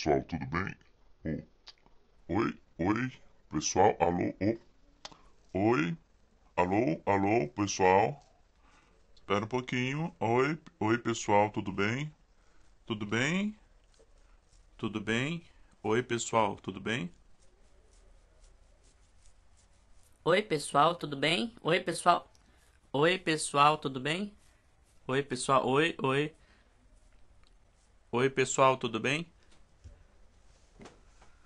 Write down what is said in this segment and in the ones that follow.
pessoal, tudo bem? Oh. Oi, oi, pessoal, alô, oh. Oi, alô, alô, pessoal. Espera um pouquinho. Oi, oi, pessoal, tudo bem? Tudo bem? Tudo bem? Oi, pessoal, tudo bem? Oi, pessoal, tudo bem? Oi, pessoal. Oi, pessoal, tudo bem? Oi, pessoal. Oi, oi. Oi, pessoal, tudo bem?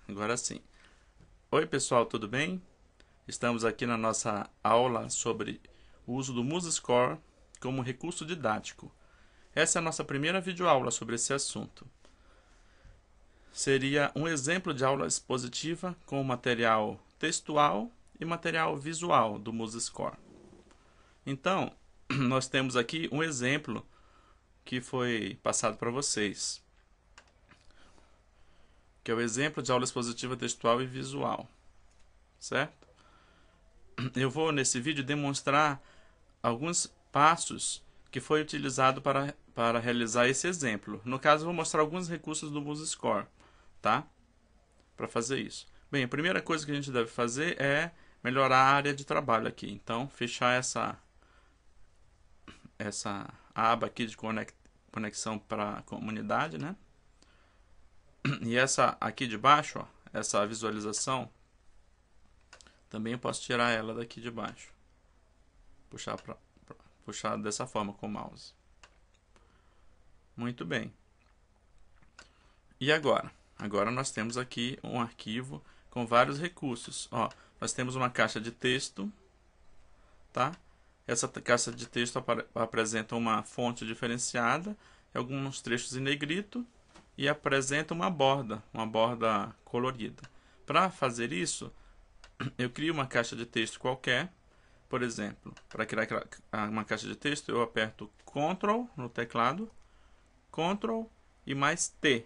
Agora sim. Oi, pessoal, tudo bem? Estamos aqui na nossa aula sobre o uso do MuseScore como recurso didático. Essa é a nossa primeira videoaula sobre esse assunto. Seria um exemplo de aula expositiva com material textual e material visual do MuseScore. Então, nós temos aqui um exemplo que foi passado para vocês que é o exemplo de aula expositiva textual e visual, certo? Eu vou nesse vídeo demonstrar alguns passos que foi utilizado para, para realizar esse exemplo. No caso, eu vou mostrar alguns recursos do MuseScore, tá? Para fazer isso. Bem, a primeira coisa que a gente deve fazer é melhorar a área de trabalho aqui. Então, fechar essa essa aba aqui de conexão para a comunidade, né? E essa aqui de baixo, ó, essa visualização, também posso tirar ela daqui de baixo. Puxar, pra, pra, puxar dessa forma com o mouse. Muito bem. E agora? Agora nós temos aqui um arquivo com vários recursos. Ó, nós temos uma caixa de texto, tá? Essa caixa de texto ap apresenta uma fonte diferenciada, alguns trechos em negrito e apresenta uma borda, uma borda colorida. Para fazer isso, eu crio uma caixa de texto qualquer, por exemplo, para criar uma caixa de texto, eu aperto Ctrl no teclado, Ctrl e mais T.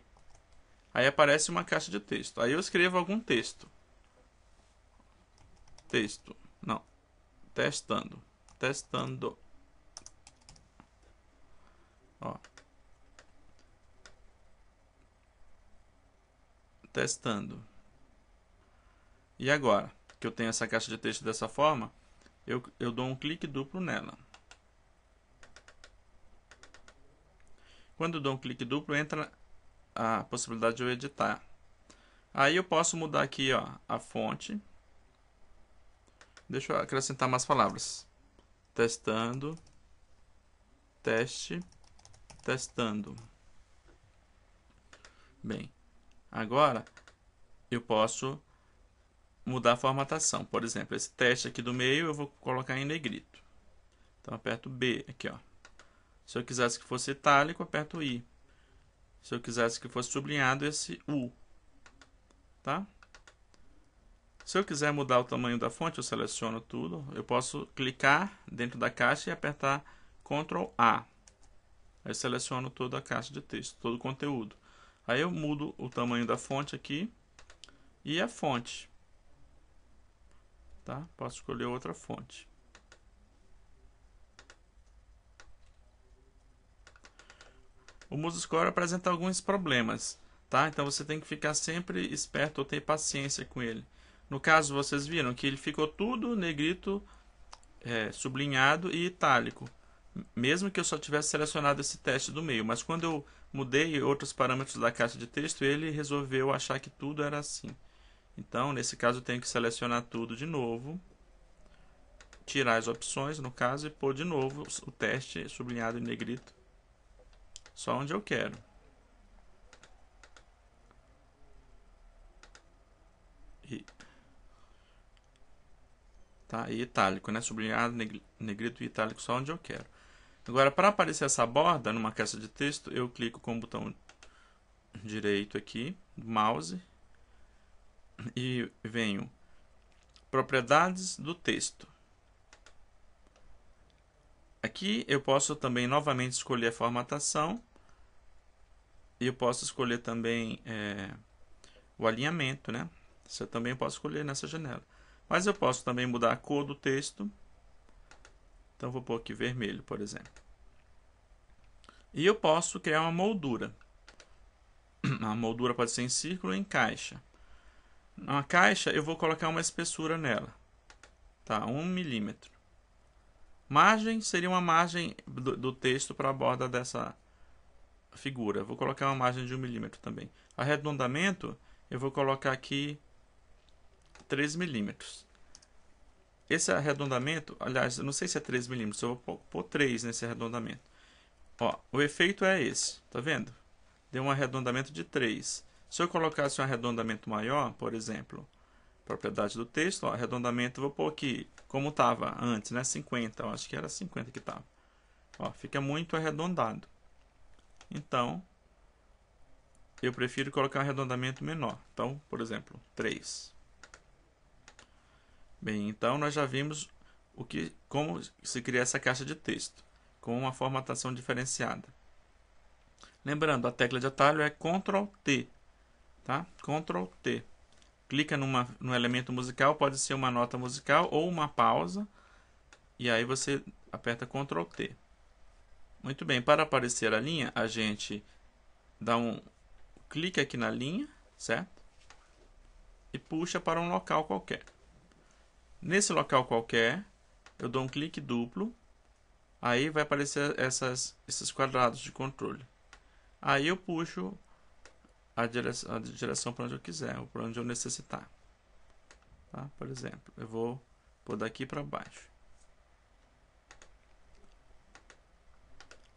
Aí aparece uma caixa de texto. Aí eu escrevo algum texto. Texto. Não. Testando. Testando. Ó, testando. E agora que eu tenho essa caixa de texto dessa forma, eu, eu dou um clique duplo nela. Quando eu dou um clique duplo, entra a possibilidade de eu editar. Aí eu posso mudar aqui ó, a fonte. Deixa eu acrescentar mais palavras. Testando. Teste. Testando. Bem, Agora, eu posso mudar a formatação. Por exemplo, esse teste aqui do meio eu vou colocar em negrito. Então, aperto B aqui, ó. Se eu quisesse que fosse itálico, aperto I. Se eu quisesse que fosse sublinhado, esse U. Tá? Se eu quiser mudar o tamanho da fonte, eu seleciono tudo. Eu posso clicar dentro da caixa e apertar Ctrl A. Aí seleciono toda a caixa de texto, todo o conteúdo. Aí eu mudo o tamanho da fonte aqui e a fonte. Tá? Posso escolher outra fonte. O MuseScore apresenta alguns problemas, tá? Então você tem que ficar sempre esperto ou ter paciência com ele. No caso, vocês viram que ele ficou tudo negrito, é, sublinhado e itálico. Mesmo que eu só tivesse selecionado esse teste do meio. Mas quando eu mudei outros parâmetros da caixa de texto e ele resolveu achar que tudo era assim. Então, nesse caso, eu tenho que selecionar tudo de novo, tirar as opções, no caso, e pôr de novo o teste sublinhado em negrito, só onde eu quero. E, tá, e itálico, né? Sublinhado, negrito e itálico só onde eu quero. Agora, para aparecer essa borda numa caixa de texto, eu clico com o botão direito aqui, mouse, e venho propriedades do texto. Aqui eu posso também novamente escolher a formatação e eu posso escolher também é, o alinhamento, né? Isso eu também posso escolher nessa janela. Mas eu posso também mudar a cor do texto então vou pôr aqui vermelho, por exemplo. E eu posso criar uma moldura. A moldura pode ser em círculo ou em caixa. Na caixa eu vou colocar uma espessura nela. Tá, 1 um milímetro. Margem seria uma margem do, do texto para a borda dessa figura. Vou colocar uma margem de 1 um milímetro também. Arredondamento eu vou colocar aqui 3 milímetros. Esse arredondamento, aliás, eu não sei se é 3 milímetros, eu vou pôr 3 nesse arredondamento. Ó, o efeito é esse, tá vendo? Deu um arredondamento de 3. Se eu colocasse um arredondamento maior, por exemplo, propriedade do texto, ó, arredondamento, vou pôr aqui, como estava antes, né? 50, eu acho que era 50 que estava. Ó, fica muito arredondado. Então, eu prefiro colocar um arredondamento menor. Então, por exemplo, 3. Bem, então nós já vimos o que, como se cria essa caixa de texto, com uma formatação diferenciada. Lembrando, a tecla de atalho é Ctrl T, tá? Ctrl T. Clica numa, num elemento musical, pode ser uma nota musical ou uma pausa, e aí você aperta Ctrl T. Muito bem, para aparecer a linha, a gente dá um clique aqui na linha, certo? E puxa para um local qualquer. Nesse local qualquer, eu dou um clique duplo, aí vai aparecer essas, esses quadrados de controle. Aí eu puxo a direção, a direção para onde eu quiser, ou para onde eu necessitar. Tá? Por exemplo, eu vou pôr daqui para baixo.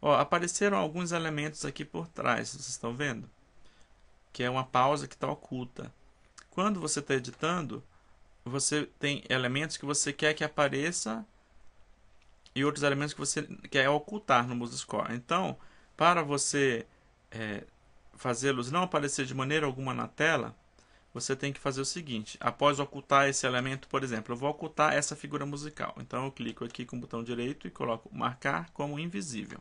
Ó, apareceram alguns elementos aqui por trás, vocês estão vendo? Que é uma pausa que está oculta. Quando você está editando, você tem elementos que você quer que apareça e outros elementos que você quer ocultar no MuseScore. Então, para você é, fazê-los não aparecer de maneira alguma na tela, você tem que fazer o seguinte: após ocultar esse elemento, por exemplo, eu vou ocultar essa figura musical. Então, eu clico aqui com o botão direito e coloco marcar como invisível.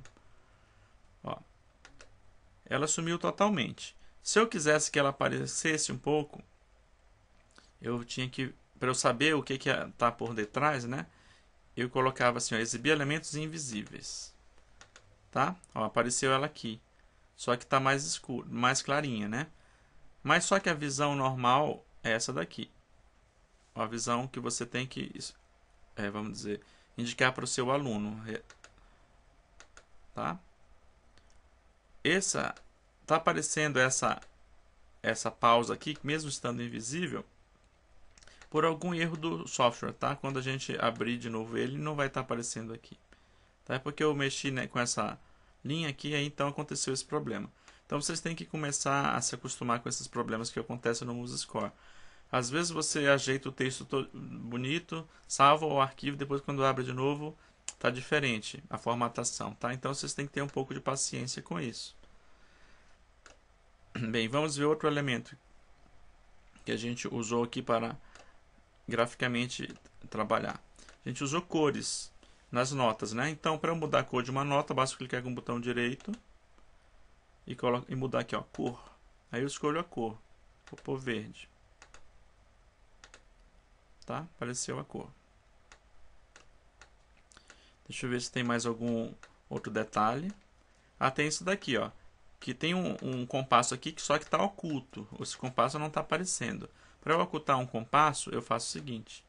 Ó, ela sumiu totalmente. Se eu quisesse que ela aparecesse um pouco, eu tinha que para eu saber o que que é, tá por detrás, né? Eu colocava assim, ó, exibir elementos invisíveis. Tá? Ó, apareceu ela aqui. Só que tá mais escuro, mais clarinha, né? Mas só que a visão normal é essa daqui. A visão que você tem que, é, vamos dizer, indicar para o seu aluno. Tá? Essa, tá aparecendo essa, essa pausa aqui, mesmo estando invisível, por algum erro do software, tá? Quando a gente abrir de novo ele, não vai estar tá aparecendo aqui. Tá? É porque eu mexi né, com essa linha aqui, aí então aconteceu esse problema. Então vocês têm que começar a se acostumar com esses problemas que acontecem no MuseScore. Às vezes você ajeita o texto bonito, salva o arquivo, depois quando abre de novo, tá diferente a formatação, tá? Então vocês têm que ter um pouco de paciência com isso. Bem, vamos ver outro elemento que a gente usou aqui para graficamente trabalhar. A gente usou cores nas notas, né? Então, para mudar a cor de uma nota, basta clicar com o botão direito e, coloca, e mudar aqui, ó, cor. Aí eu escolho a cor, vou pôr verde. Tá? Apareceu a cor. Deixa eu ver se tem mais algum outro detalhe. Ah, tem isso daqui, ó. Que tem um, um compasso aqui que só que está oculto. Esse compasso não está aparecendo. Para eu ocultar um compasso, eu faço o seguinte.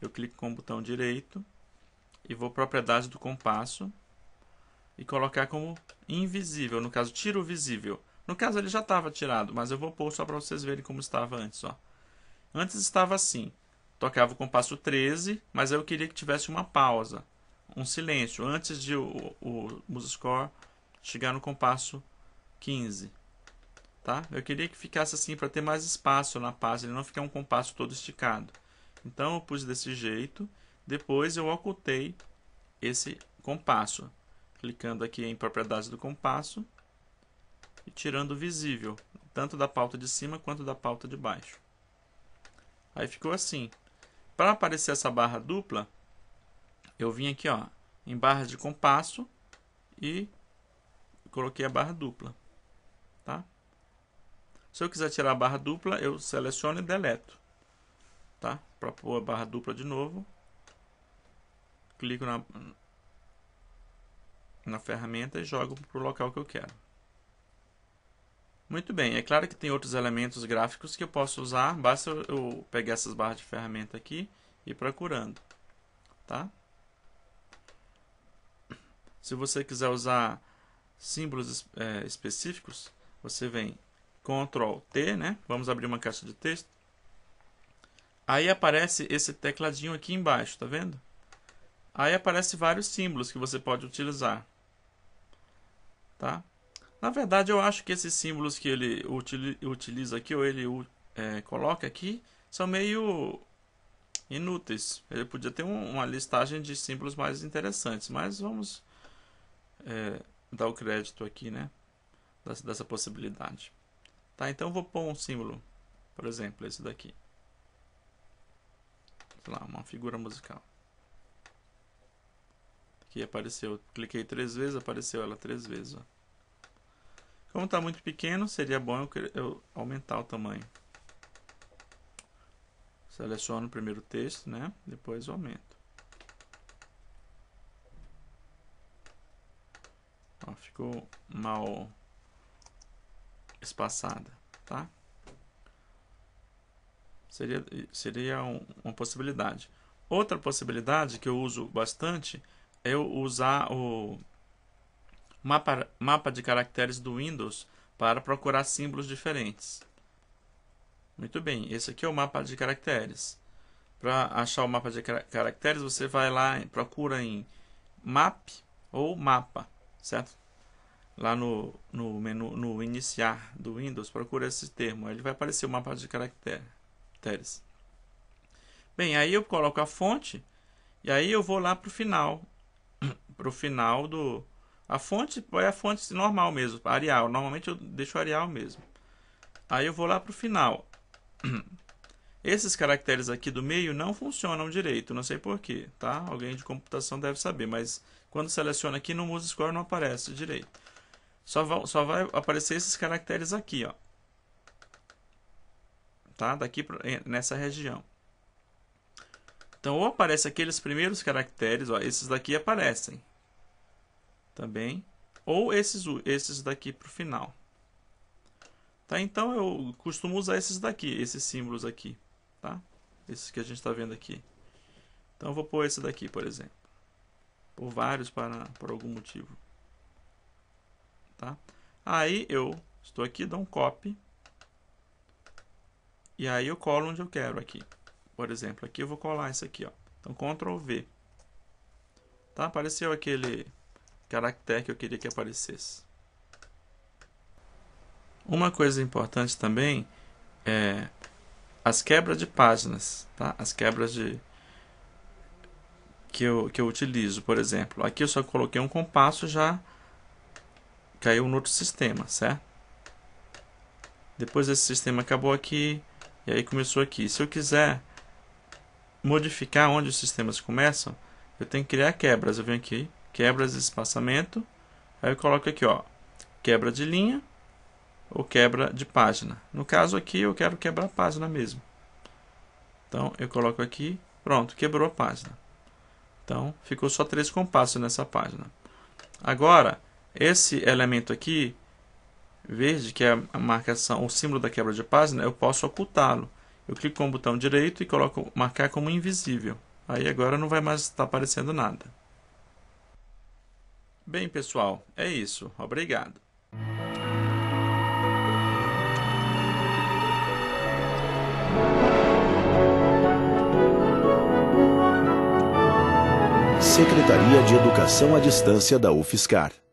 Eu clico com o botão direito e vou propriedade do compasso e colocar como invisível, no caso tiro visível. No caso ele já estava tirado, mas eu vou pôr só para vocês verem como estava antes. Ó. Antes estava assim, tocava o compasso 13, mas eu queria que tivesse uma pausa, um silêncio, antes de o, o, o chegar no compasso 15 tá? Eu queria que ficasse assim para ter mais espaço na pasta, ele não ficar um compasso todo esticado. Então eu pus desse jeito, depois eu ocultei esse compasso, clicando aqui em propriedades do compasso e tirando o visível, tanto da pauta de cima quanto da pauta de baixo. Aí ficou assim. Para aparecer essa barra dupla, eu vim aqui ó, em barra de compasso e coloquei a barra dupla. Se eu quiser tirar a barra dupla, eu seleciono e deleto. Tá? Para pôr a barra dupla de novo, clico na, na ferramenta e jogo para o local que eu quero. Muito bem, é claro que tem outros elementos gráficos que eu posso usar, basta eu pegar essas barras de ferramenta aqui e ir procurando. Tá? Se você quiser usar símbolos é, específicos, você vem Ctrl T, né? Vamos abrir uma caixa de texto. Aí aparece esse tecladinho aqui embaixo, tá vendo? Aí aparece vários símbolos que você pode utilizar. Tá? Na verdade, eu acho que esses símbolos que ele utiliza aqui, ou ele é, coloca aqui, são meio inúteis. Ele podia ter um, uma listagem de símbolos mais interessantes, mas vamos é, dar o crédito aqui, né? Dessa, dessa possibilidade. Tá, então eu vou pôr um símbolo, por exemplo, esse daqui. Sei lá, uma figura musical. Aqui apareceu, cliquei três vezes, apareceu ela três vezes. Ó. Como está muito pequeno, seria bom eu, eu aumentar o tamanho. Seleciono o primeiro texto, né? Depois aumento. Ó, ficou mal espaçada, tá? Seria, seria um, uma possibilidade. Outra possibilidade que eu uso bastante é usar o mapa, mapa de caracteres do Windows para procurar símbolos diferentes. Muito bem, esse aqui é o mapa de caracteres. Para achar o mapa de caracteres, você vai lá, procura em map ou mapa, certo? lá no, no menu no iniciar do Windows, procura esse termo, ele vai aparecer o um mapa de caracteres. Bem, aí eu coloco a fonte e aí eu vou lá para o final, para o final do a fonte é a fonte normal mesmo, Arial. Normalmente eu deixo Arial mesmo. Aí eu vou lá para o final. Esses caracteres aqui do meio não funcionam direito, não sei porquê, tá? Alguém de computação deve saber, mas quando seleciona aqui no MuseScore não aparece direito. Só, vão, só vai aparecer esses caracteres aqui, ó. Tá? Daqui pra, eh, nessa região. Então, ou aparece aqueles primeiros caracteres, ó, esses daqui aparecem. Também. Tá ou esses, esses daqui para o final. Tá? Então, eu costumo usar esses daqui, esses símbolos aqui. Tá? Esses que a gente está vendo aqui. Então, eu vou pôr esse daqui, por exemplo. Ou vários para, por algum motivo. Tá? Aí eu estou aqui, dou um copy. E aí eu colo onde eu quero aqui. Por exemplo, aqui eu vou colar isso aqui. Ó. Então, Ctrl V. Tá? Apareceu aquele caractere que eu queria que aparecesse. Uma coisa importante também é as quebras de páginas, tá? As quebras de que eu, que eu utilizo, por exemplo. Aqui eu só coloquei um compasso já caiu no outro sistema, certo? Depois esse sistema acabou aqui e aí começou aqui. Se eu quiser modificar onde os sistemas começam, eu tenho que criar quebras. Eu venho aqui, quebras de espaçamento, aí eu coloco aqui, ó, quebra de linha ou quebra de página. No caso aqui, eu quero quebrar a página mesmo. Então, eu coloco aqui, pronto, quebrou a página. Então, ficou só três compassos nessa página. Agora, esse elemento aqui, verde, que é a marcação, o símbolo da quebra de página, eu posso ocultá-lo. Eu clico com o botão direito e coloco marcar como invisível. Aí agora não vai mais estar aparecendo nada. Bem, pessoal, é isso. Obrigado. Secretaria de Educação à Distância da UFSCar.